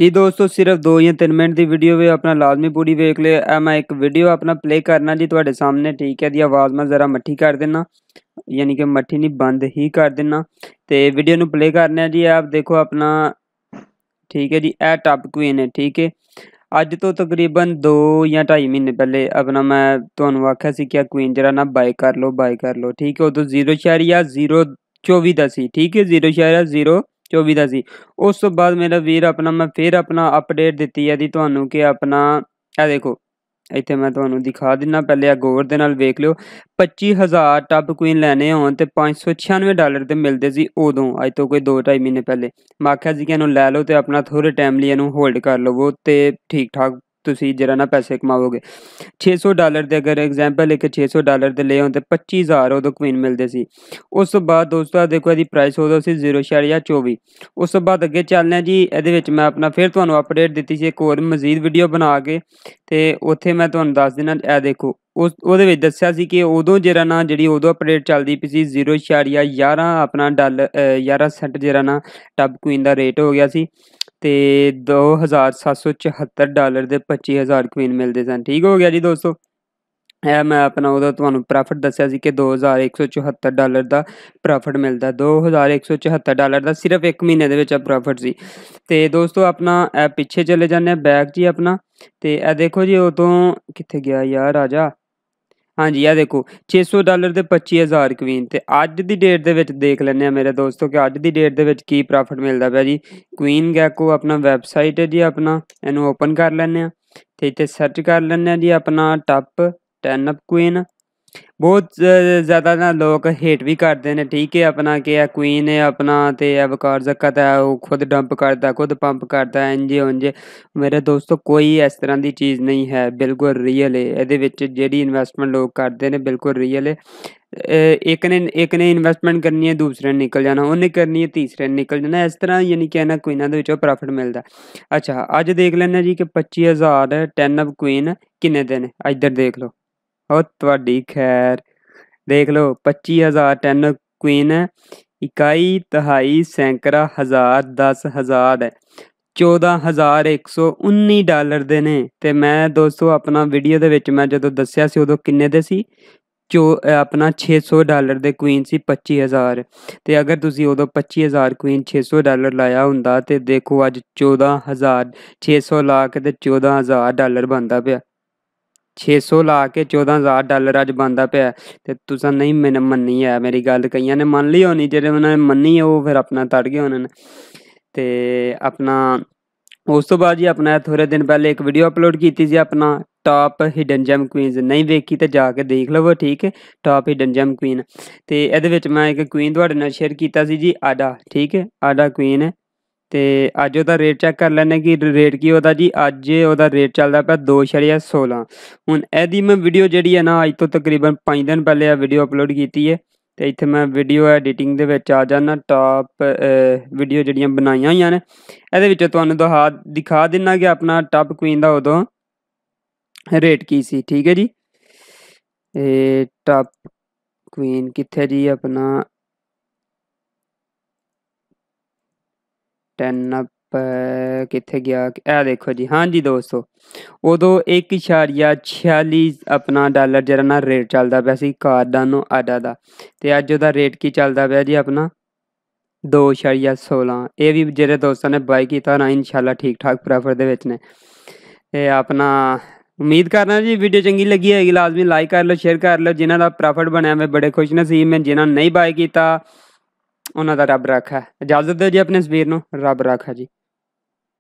ਜੀ ਦੋਸਤੋ ਸਿਰਫ 2 ਜਾਂ 3 ਮਿੰਟ ਦੀ ਵੀਡੀਓ ਵੇ ਆਪਣਾ ਲਾਜ਼ਮੀ ਪੂਰੀ ਵੇਖ ਲਿਓ ਐ ਮੈਂ ਇੱਕ ਵੀਡੀਓ ਆਪਣਾ ਪਲੇ ਕਰਨਾ ਜੀ ਤੁਹਾਡੇ ਸਾਹਮਣੇ ਠੀਕ ਹੈ ਦੀ ਆਵਾਜ਼ ਮੈਂ ਜ਼ਰਾ ਮੱਠੀ ਕਰ ਦੇਣਾ ਯਾਨੀ ਕਿ ਮੱਠੀ ਨਹੀਂ ਬੰਦ ਹੀ ਕਰ ਦੇਣਾ ਤੇ ਵੀਡੀਓ ਨੂੰ ਪਲੇ ਕਰਨਾ ਜੀ ਆਪ ਦੇਖੋ ਆਪਣਾ ਠੀਕ ਹੈ ਜੀ ਇਹ ਟਾਪ ਕੁਇਨ ਹੈ ਠੀਕ ਹੈ ਅੱਜ ਤੋਂ ਤਕਰੀਬਨ 2 ਜਾਂ 2.5 ਮਹੀਨੇ ਪਹਿਲੇ ਆਪਣਾ ਮੈਂ ਤੁਹਾਨੂੰ ਆਖਿਆ ਸੀ ਕਿ ਆ ਕੁਇਨ ਜਿਹੜਾ ਨਾ ਬਾਈ ਕਰ ਲਓ ਬਾਈ ਕਰ ਲਓ ਠੀਕ ਹੈ ਉਦੋਂ 0.024 ਦਾ ਸੀ ਠੀਕ ਹੈ 0.0 24 ਦਾ ਸੀ ਉਸ ਤੋਂ ਬਾਅਦ ਮੇਰਾ ਵੀਰ ਆਪਣਾ ਮੈਂ ਫੇਰ ਆਪਣਾ ਅਪਡੇਟ ਦਿੱਤੀ ਹੈ ਦੀ ਤੁਹਾਨੂੰ ਕਿ ਆਪਣਾ ਇਹ ਦੇਖੋ ਇੱਥੇ ਮੈਂ ਤੁਹਾਨੂੰ ਦਿਖਾ ਦਿੰਨਾ ਪਹਿਲੇ ਆ ਗੌਰ ਦੇ ਨਾਲ ਵੇਖ ਲਿਓ 25000 ਟੱਪ ਕੁਇਨ ਲੈਣੇ ਹੋਣ ਤੇ 596 ਡਾਲਰ ਤੇ ਮਿਲਦੇ ਸੀ ਉਦੋਂ ਅੱਜ ਤੋਂ ਕੋਈ 2-2.5 ਮਹੀਨੇ ਪਹਿਲੇ ਮਾਖਿਆ ਜੀ ਕਿ ਇਹਨੂੰ ਲੈ ਲਓ ਤੇ ਆਪਣਾ ਥੋੜੇ ਟਾਈਮ ਲਈ ਇਹਨੂੰ ਹੋਲਡ ਕਰ ਲਵੋ ਤੇ ਠੀਕ ਠਾਕ ਤੁਸੀਂ ਜਿਹੜਾ ਨਾ ਪੈਸੇ ਕਮਾਓਗੇ 600 ਡਾਲਰ ਦੇ ਅਗਰ ਐਗਜ਼ਾਮਪਲ ਇੱਕ ਕੇ 600 ਡਾਲਰ ਦੇ ਲਏ ਹੁੰਦੇ 25000 ਉਹਦੇ ਕੁਇਨ ਮਿਲਦੇ ਸੀ ਉਸ ਤੋਂ ਬਾਅਦ ਦੋਸਤੋ ਆ ਦੇਖੋ ਇਹਦੀ ਪ੍ਰਾਈਸ ਉਦੋਂ ਸੀ 0.24 ਉਸ ਤੋਂ ਬਾਅਦ ਅੱਗੇ ਚੱਲਣਾ ਜੀ ਇਹਦੇ ਵਿੱਚ ਮੈਂ ਆਪਣਾ ਫਿਰ ਤੁਹਾਨੂੰ ਅਪਡੇਟ ਦਿੱਤੀ ਸੀ ਇੱਕ ਹੋਰ ਮਜ਼ੀਦ ਵੀਡੀਓ ਬਣਾ ਕੇ ਤੇ ਉੱਥੇ ਮੈਂ ਤੁਹਾਨੂੰ ਦੱਸ ਦੇਣਾ ਇਹ ਦੇਖੋ ਉਸ ਉਹਦੇ ਵਿੱਚ ਦੱਸਿਆ ਸੀ ਕਿ ਉਦੋਂ ਜਿਹੜਾ ਨਾ ਜਿਹੜੀ ਉਦੋਂ ਅਪਡੇਟ ਚੱਲਦੀ ਪਈ ਸੀ 0.11 ਆਪਣਾ ਡਾਲਰ 11 ਸੈਂਟ ਜਿਹੜਾ ਨਾ ਟੱਬ ਕੁਇਨ ਦਾ ਰੇਟ ਹੋ ਗਿਆ ਸੀ ਤੇ 2774 ਡਾਲਰ ਦੇ 25000 ਕੁਇਨ ਮਿਲਦੇ ਸਨ ਠੀਕ ਹੋ ਗਿਆ ਜੀ ਦੋਸਤੋ ਇਹ ਮੈਂ ਆਪਣਾ ਉਹਦਾ ਤੁਹਾਨੂੰ ਪ੍ਰੋਫਿਟ ਦੱਸਿਆ ਸੀ ਕਿ 2174 ਡਾਲਰ ਦਾ ਪ੍ਰੋਫਿਟ ਮਿਲਦਾ 2174 ਡਾਲਰ ਦਾ ਸਿਰਫ 1 ਮਹੀਨੇ ਦੇ ਵਿੱਚ ਪ੍ਰੋਫਿਟ ਸੀ ਤੇ ਦੋਸਤੋ ਆਪਣਾ ਪਿੱਛੇ ਚਲੇ ਜਾਂਦੇ ਆ ਬੈਕ ਜੀ ਆਪਣਾ ਤੇ ਇਹ ਦੇਖੋ ਜੀ ਉਦੋਂ ਕਿੱਥੇ ਗਿਆ ਯਾਰ ਰਾਜਾ ਹਾਂਜੀ ਆ ਦੇਖੋ 600 ਡਾਲਰ ਦੇ 25000 ਕੁਇਨ ਤੇ ਅੱਜ ਦੀ ਡੇਟ ਦੇ ਵਿੱਚ ਦੇਖ ਲੈਣੇ ਆ ਮੇਰੇ ਦੋਸਤੋ ਕਿ ਅੱਜ ਦੀ ਡੇਟ ਦੇ ਵਿੱਚ ਕੀ ਪ੍ਰੋਫਿਟ ਮਿਲਦਾ ਪਿਆ ਜੀ ਕੁਇਨ ਗੈਕੋ ਆਪਣਾ ਵੈਬਸਾਈਟ ਹੈ ਜੀ ਆਪਣਾ ਇਹਨੂੰ ਓਪਨ ਕਰ ਲੈਣੇ ਆ ਤੇ ਇੱਥੇ ਸਰਚ ਕਰ ਲੈਣੇ ਆ ਜੀ ਆਪਣਾ ਟੱਪ 10 ਅਪ ਕੁਇਨ ਬਹੁਤ ਜ਼ਿਆਦਾ ਨਾ ਲੋਕ ਹੇਟ ਵੀ ਕਰਦੇ ਨੇ ਠੀਕ ਹੈ ਆਪਣਾ ਕਿ ਹੈ ਕੁਈਨ ਹੈ ਆਪਣਾ ਤੇ ਇਹ ਵਕਾਰ ਜ਼ਕਤ ਹੈ ਉਹ ਖੁਦ ਡੰਪ ਕਰਦਾ ਖੁਦ ਪੰਪ ਕਰਦਾ ਇੰਜੇ ਉੰਜ ਮੇਰੇ ਦੋਸਤੋ ਕੋਈ ਇਸ ਤਰ੍ਹਾਂ ਦੀ ਚੀਜ਼ ਨਹੀਂ ਹੈ ਬਿਲਕੁਲ ਰੀਅਲ ਹੈ ਇਹਦੇ ਵਿੱਚ ਜਿਹੜੀ ਇਨਵੈਸਟਮੈਂਟ ਲੋਕ ਕਰਦੇ ਨੇ ਬਿਲਕੁਲ ਰੀਅਲ ਹੈ ਇੱਕ ਨੇ ਇੱਕ ਨੇ ਇਨਵੈਸਟਮੈਂਟ ਕਰਨੀ ਹੈ ਦੂਸਰੇ ਨੇ ਨਿਕਲ ਜਾਣਾ ਉਹਨੇ ਕਰਨੀ ਹੈ ਤੀਸਰੇ ਨੇ ਨਿਕਲ ਜਾਣਾ ਇਸ ਤਰ੍ਹਾਂ ਯਾਨੀ ਕਿ ਇਹਨਾਂ ਕੁਇਨਾਂ ਦੇ ਵਿੱਚੋਂ ਪ੍ਰੋਫਿਟ ਮਿਲਦਾ ਅੱਛਾ ਅੱਜ ਦੇਖ ਲੈਣਾ ਜੀ ਕਿ 25000 10 ਆਫ ਕੁਇਨ ਕਿੰਨੇ ਦਿਨ ਇੱਧਰ ਦੇਖ ਲਓ ਹੋ ਤੁਹਾਡੀ ਖੈਰ ਦੇਖ ਲਓ 25000 10 ਕੁਇਨ 21 ਇਕਾਈ ਤਹਾਈ ਸੈਂਕੜਾ ਹਜ਼ਾਰ 10000 ਹੈ 14119 ਡਾਲਰ ਦੇ ਨੇ ਤੇ ਮੈਂ ਦੋਸਤੋ ਆਪਣਾ ਵੀਡੀਓ ਦੇ ਵਿੱਚ ਮੈਂ ਜਦੋਂ ਦੱਸਿਆ ਸੀ ਉਦੋਂ ਕਿੰਨੇ ਦੇ ਸੀ ਜੋ ਆਪਣਾ 600 ਡਾਲਰ ਦੇ ਕੁਇਨ ਸੀ 25000 ਤੇ ਅਗਰ ਤੁਸੀਂ ਉਦੋਂ 25000 ਕੁਇਨ 600 ਡਾਲਰ ਲਾਇਆ ਹੁੰਦਾ ਤੇ ਦੇਖੋ ਅੱਜ 600 ਲਾ ਕੇ ਤੇ 14000 ਡਾਲਰ ਬਣਦਾ ਪਿਆ 600 ਲਾ ਕੇ 14000 ਡਾਲਰ ਅੱਜ ਬੰਦਾ ਪਿਆ ਤੇ ਤੁਸੀਂ ਨਹੀਂ ਮੈਨ ਮੰਨੀ ਆ ਮੇਰੀ ਗੱਲ ਕਈਆਂ ਨੇ ਮੰਨ ਲਈ ਹੋਣੀ ਜਿਹੜੇ ਉਹਨਾਂ ਨੇ ਮੰਨੀ ਉਹ ਫਿਰ ਆਪਣਾ ਤੜ ਗਏ ਉਹਨਾਂ ਨੇ ਤੇ ਆਪਣਾ ਉਸ ਤੋਂ ਬਾਅਦ ਜੀ ਆਪਣਾ ਥੋੜੇ ਦਿਨ ਪਹਿਲੇ ਇੱਕ ਵੀਡੀਓ ਅਪਲੋਡ ਕੀਤੀ ਸੀ ਆਪਣਾ ਟਾਪ ਹਿਡਨ ਜੈਮ ਕੁਈਨਸ ਨਹੀਂ ਵੇਖੀ ਤੇ ਜਾ ਕੇ ਦੇਖ ਲਵੋ ਠੀਕ ਹੈ ਟਾਪ ਹਿਡਨ ਜੈਮ ਕੁਈਨ ਤੇ ਇਹਦੇ ਵਿੱਚ ਮੈਂ ਇੱਕ ਕੁਈਨ ਤੁਹਾਡੇ ਨਾਲ ਸ਼ੇਅਰ ਕੀਤਾ ਸੀ ਜੀ ਆਡਾ ਠੀਕ ਹੈ ਆਡਾ ਕੁਈਨ ਹੈ ਤੇ ਅੱਜ ਉਹਦਾ ਰੇਟ ਚੈੱਕ ਕਰ ਲੈਣੇ ਕਿ ਰੇਟ ਕੀ ਉਹਦਾ ਜੀ ਅੱਜ ਉਹਦਾ ਰੇਟ ਚੱਲਦਾ ਪਿਆ 2.16 ਹੁਣ ਇਹਦੀ ਮੈਂ ਵੀਡੀਓ ਜਿਹੜੀ ਹੈ ਨਾ ਅੱਜ ਤੋਂ ਤਕਰੀਬਨ 5 ਦਿਨ ਪਹਿਲੇ ਆ ਵੀਡੀਓ ਅਪਲੋਡ ਕੀਤੀ ਹੈ ਤੇ ਇੱਥੇ ਮੈਂ ਵੀਡੀਓ ਐਡੀਟਿੰਗ ਦੇ ਵਿੱਚ ਆ ਜਾਣਾ ਟਾਪ ਵੀਡੀਓ ਜਿਹੜੀਆਂ ਬਣਾਈਆਂ ਹੋਈਆਂ ਨੇ ਇਹਦੇ ਵਿੱਚ ਤੁਹਾਨੂੰ ਦਿਖਾ ਦਿਖਾ ਦਿੰਨਾ ਕਿ ਆਪਣਾ ਟਾਪ ਕੁਈਨ ਦਾ ਉਦੋਂ ਰੇਟ ਕੀ ਸੀ ਠੀਕ ਹੈ ਜੀ ਇਹ ਟਾਪ ਕੁਈਨ ਕਿੱਥੇ ਜੀ ਆਪਣਾ 10 ਅਪ ਕਿੱਥੇ ਗਿਆ ਇਹ ਦੇਖੋ ਜੀ ਹਾਂਜੀ ਦੋਸਤੋ ਉਦੋਂ 1.46 ਆਪਣਾ ਡਾਲਰ ਜਿਹੜਾ ਨਾ ਰੇਟ ਚੱਲਦਾ ਪਿਆ ਸੀ ਨੂੰ ਆਡਾ ਦਾ ਤੇ ਅੱਜ ਉਹਦਾ ਰੇਟ ਕੀ ਚੱਲਦਾ ਪਿਆ ਜੀ ਆਪਣਾ 2.16 ਇਹ ਵੀ ਜਿਹੜੇ ਦੋਸਤਾਂ ਨੇ ਬਾਈ ਕੀਤਾ ਨਾ ਇਨਸ਼ਾਅੱਲਾ ਠੀਕ ਠਾਕ ਪ੍ਰੋਫਿਟ ਦੇ ਵਿੱਚ ਨੇ ਇਹ ਆਪਣਾ ਉਮੀਦ ਕਰਨਾ ਜੀ ਵੀਡੀਓ ਚੰਗੀ ਲੱਗੀ ਹੋਏਗੀ ਲਾਜ਼ਮੀ ਲਾਈਕ ਕਰ ਲਓ ਸ਼ੇਅਰ ਕਰ ਲਓ ਜਿਨ੍ਹਾਂ ਦਾ ਪ੍ਰੋਫਿਟ ਬਣਿਆ ਮੈਂ ਬੜੇ ਖੁਸ਼ ਨਸੀਬ ਮੈਂ ਜਿਨ੍ਹਾਂ ਨਹੀਂ ਬਾਈ ਕੀਤਾ ਉਹਨਾਂ ਦਾ ਰੱਬ ਰੱਖਾ ਇਜਾਜ਼ਤ ਦਿਓ ਜੀ ਆਪਣੇ ਸਵੀਰ ਨੂੰ ਰੱਬ ਰੱਖਾ ਜੀ